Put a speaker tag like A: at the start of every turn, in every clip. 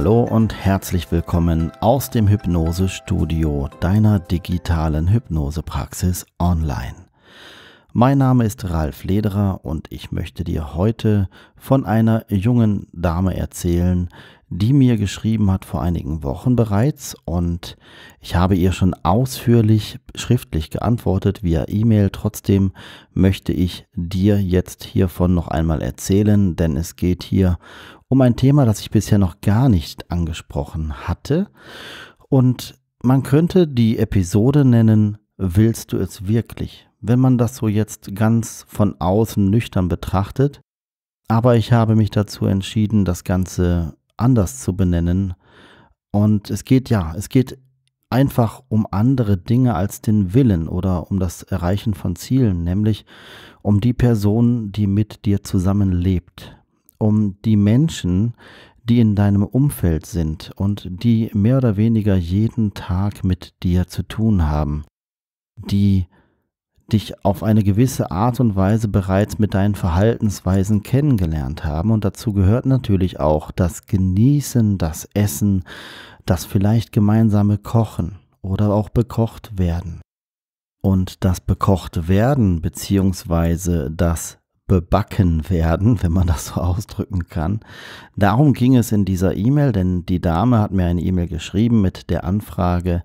A: Hallo und herzlich willkommen aus dem Hypnosestudio deiner digitalen Hypnosepraxis online. Mein Name ist Ralf Lederer und ich möchte dir heute von einer jungen Dame erzählen, die mir geschrieben hat vor einigen Wochen bereits und ich habe ihr schon ausführlich schriftlich geantwortet via E-Mail. Trotzdem möchte ich dir jetzt hiervon noch einmal erzählen, denn es geht hier um ein Thema, das ich bisher noch gar nicht angesprochen hatte und man könnte die Episode nennen, willst du es wirklich? wenn man das so jetzt ganz von außen nüchtern betrachtet. Aber ich habe mich dazu entschieden, das Ganze anders zu benennen. Und es geht ja, es geht einfach um andere Dinge als den Willen oder um das Erreichen von Zielen, nämlich um die Person, die mit dir zusammenlebt, um die Menschen, die in deinem Umfeld sind und die mehr oder weniger jeden Tag mit dir zu tun haben, die dich auf eine gewisse Art und Weise bereits mit deinen Verhaltensweisen kennengelernt haben. Und dazu gehört natürlich auch das Genießen, das Essen, das vielleicht gemeinsame Kochen oder auch bekocht werden. Und das bekocht werden beziehungsweise das bebacken werden, wenn man das so ausdrücken kann. Darum ging es in dieser E-Mail, denn die Dame hat mir eine E-Mail geschrieben mit der Anfrage,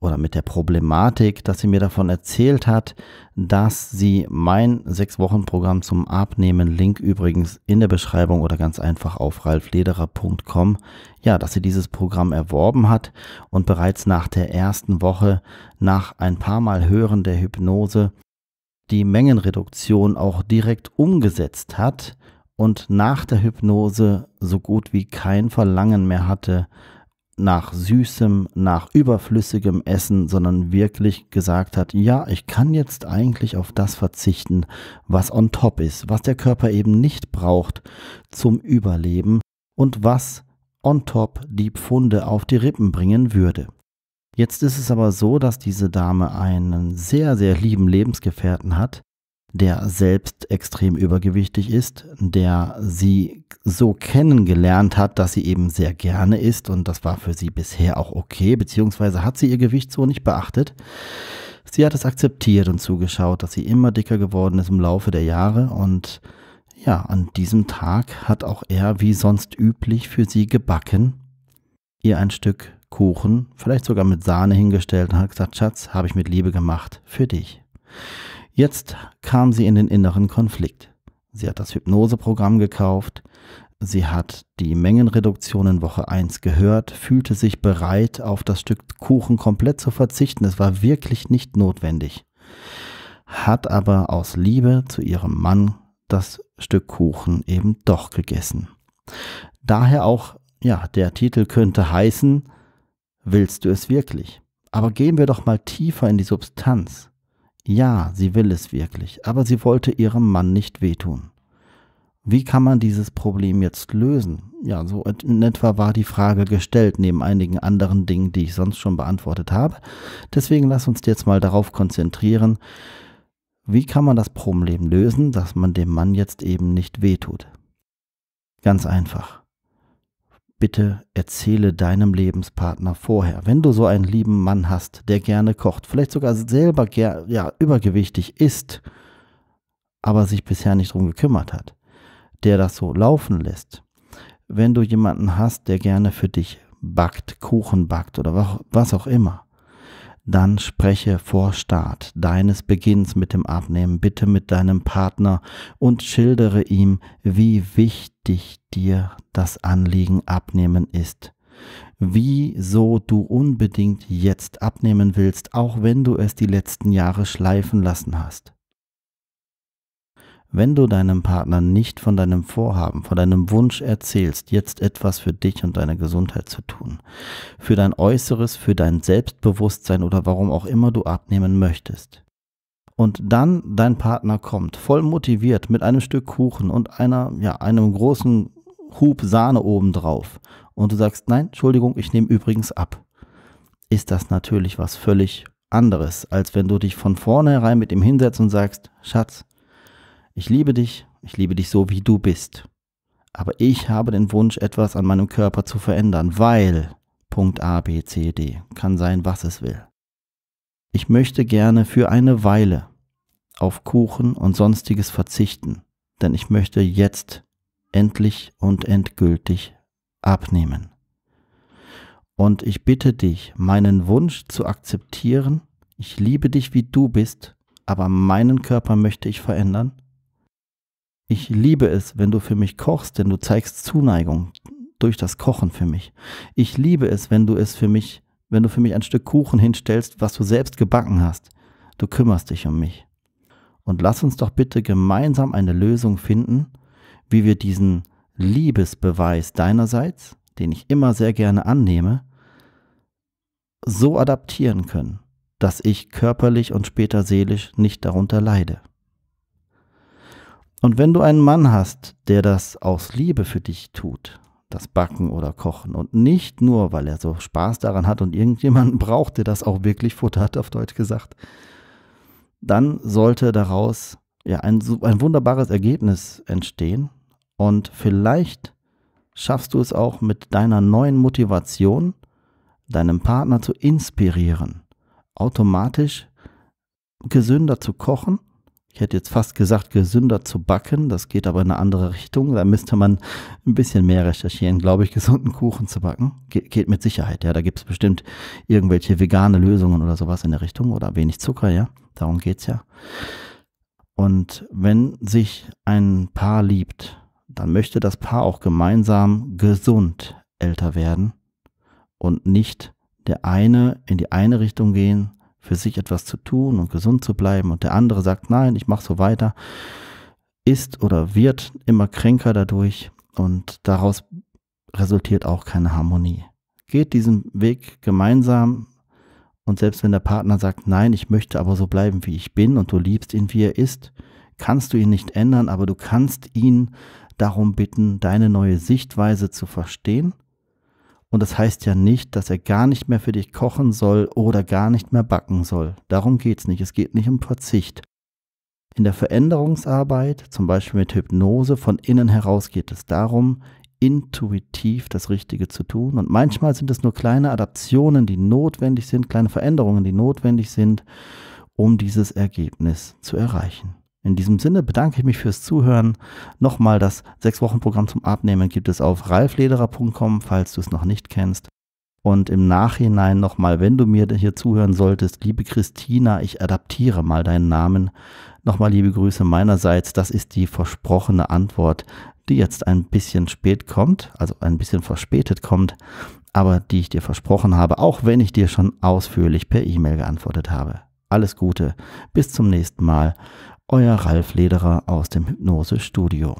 A: oder mit der Problematik, dass sie mir davon erzählt hat, dass sie mein sechs Wochen Programm zum Abnehmen, Link übrigens in der Beschreibung oder ganz einfach auf ralflederer.com, ja, dass sie dieses Programm erworben hat und bereits nach der ersten Woche, nach ein paar Mal Hören der Hypnose, die Mengenreduktion auch direkt umgesetzt hat und nach der Hypnose so gut wie kein Verlangen mehr hatte, nach süßem, nach überflüssigem Essen, sondern wirklich gesagt hat, ja, ich kann jetzt eigentlich auf das verzichten, was on top ist, was der Körper eben nicht braucht zum Überleben und was on top die Pfunde auf die Rippen bringen würde. Jetzt ist es aber so, dass diese Dame einen sehr, sehr lieben Lebensgefährten hat, der selbst extrem übergewichtig ist, der sie so kennengelernt hat, dass sie eben sehr gerne isst und das war für sie bisher auch okay, beziehungsweise hat sie ihr Gewicht so nicht beachtet. Sie hat es akzeptiert und zugeschaut, dass sie immer dicker geworden ist im Laufe der Jahre und ja, an diesem Tag hat auch er wie sonst üblich für sie gebacken, ihr ein Stück Kuchen, vielleicht sogar mit Sahne hingestellt und hat gesagt, Schatz, habe ich mit Liebe gemacht, für dich. Jetzt kam sie in den inneren Konflikt. Sie hat das Hypnoseprogramm gekauft, sie hat die Mengenreduktion in Woche 1 gehört, fühlte sich bereit, auf das Stück Kuchen komplett zu verzichten. Es war wirklich nicht notwendig. Hat aber aus Liebe zu ihrem Mann das Stück Kuchen eben doch gegessen. Daher auch, ja, der Titel könnte heißen, Willst du es wirklich? Aber gehen wir doch mal tiefer in die Substanz. Ja, sie will es wirklich, aber sie wollte ihrem Mann nicht wehtun. Wie kann man dieses Problem jetzt lösen? Ja, so in etwa war die Frage gestellt, neben einigen anderen Dingen, die ich sonst schon beantwortet habe. Deswegen lass uns jetzt mal darauf konzentrieren, wie kann man das Problem lösen, dass man dem Mann jetzt eben nicht wehtut? Ganz einfach bitte erzähle deinem Lebenspartner vorher. Wenn du so einen lieben Mann hast, der gerne kocht, vielleicht sogar selber ja, übergewichtig ist, aber sich bisher nicht drum gekümmert hat, der das so laufen lässt. Wenn du jemanden hast, der gerne für dich backt, Kuchen backt oder was auch immer, dann spreche vor Start deines Beginns mit dem Abnehmen bitte mit deinem Partner und schildere ihm, wie wichtig dir das Anliegen Abnehmen ist. Wieso du unbedingt jetzt abnehmen willst, auch wenn du es die letzten Jahre schleifen lassen hast. Wenn du deinem Partner nicht von deinem Vorhaben, von deinem Wunsch erzählst, jetzt etwas für dich und deine Gesundheit zu tun, für dein Äußeres, für dein Selbstbewusstsein oder warum auch immer du abnehmen möchtest, und dann dein Partner kommt, voll motiviert mit einem Stück Kuchen und einer, ja, einem großen Hub Sahne obendrauf und du sagst, nein, Entschuldigung, ich nehme übrigens ab, ist das natürlich was völlig anderes, als wenn du dich von vornherein mit ihm hinsetzt und sagst, Schatz, ich liebe dich, ich liebe dich so, wie du bist. Aber ich habe den Wunsch, etwas an meinem Körper zu verändern, weil Punkt A, B, C, D kann sein, was es will. Ich möchte gerne für eine Weile auf Kuchen und sonstiges verzichten, denn ich möchte jetzt endlich und endgültig abnehmen. Und ich bitte dich, meinen Wunsch zu akzeptieren, ich liebe dich, wie du bist, aber meinen Körper möchte ich verändern ich liebe es, wenn du für mich kochst, denn du zeigst Zuneigung durch das Kochen für mich. Ich liebe es, wenn du es für mich, wenn du für mich ein Stück Kuchen hinstellst, was du selbst gebacken hast. Du kümmerst dich um mich. Und lass uns doch bitte gemeinsam eine Lösung finden, wie wir diesen Liebesbeweis deinerseits, den ich immer sehr gerne annehme, so adaptieren können, dass ich körperlich und später seelisch nicht darunter leide. Und wenn du einen Mann hast, der das aus Liebe für dich tut, das Backen oder Kochen und nicht nur, weil er so Spaß daran hat und irgendjemanden braucht, der das auch wirklich futtert, auf Deutsch gesagt, dann sollte daraus ja ein, ein wunderbares Ergebnis entstehen und vielleicht schaffst du es auch mit deiner neuen Motivation, deinem Partner zu inspirieren, automatisch gesünder zu kochen ich hätte jetzt fast gesagt, gesünder zu backen. Das geht aber in eine andere Richtung. Da müsste man ein bisschen mehr recherchieren, glaube ich, gesunden Kuchen zu backen. Ge geht mit Sicherheit, ja. Da gibt es bestimmt irgendwelche vegane Lösungen oder sowas in der Richtung oder wenig Zucker, ja. Darum es ja. Und wenn sich ein Paar liebt, dann möchte das Paar auch gemeinsam gesund älter werden und nicht der eine in die eine Richtung gehen für sich etwas zu tun und gesund zu bleiben und der andere sagt, nein, ich mache so weiter, ist oder wird immer kränker dadurch und daraus resultiert auch keine Harmonie. Geht diesen Weg gemeinsam und selbst wenn der Partner sagt, nein, ich möchte aber so bleiben, wie ich bin und du liebst ihn, wie er ist, kannst du ihn nicht ändern, aber du kannst ihn darum bitten, deine neue Sichtweise zu verstehen und das heißt ja nicht, dass er gar nicht mehr für dich kochen soll oder gar nicht mehr backen soll. Darum geht es nicht. Es geht nicht um Verzicht. In der Veränderungsarbeit, zum Beispiel mit Hypnose, von innen heraus geht es darum, intuitiv das Richtige zu tun. Und manchmal sind es nur kleine Adaptionen, die notwendig sind, kleine Veränderungen, die notwendig sind, um dieses Ergebnis zu erreichen. In diesem Sinne bedanke ich mich fürs Zuhören. Nochmal das 6-Wochen-Programm zum Abnehmen gibt es auf ralflederer.com, falls du es noch nicht kennst. Und im Nachhinein nochmal, wenn du mir hier zuhören solltest, liebe Christina, ich adaptiere mal deinen Namen. Nochmal liebe Grüße meinerseits. Das ist die versprochene Antwort, die jetzt ein bisschen spät kommt, also ein bisschen verspätet kommt, aber die ich dir versprochen habe, auch wenn ich dir schon ausführlich per E-Mail geantwortet habe. Alles Gute, bis zum nächsten Mal euer Ralf Lederer aus dem Hypnose Studio.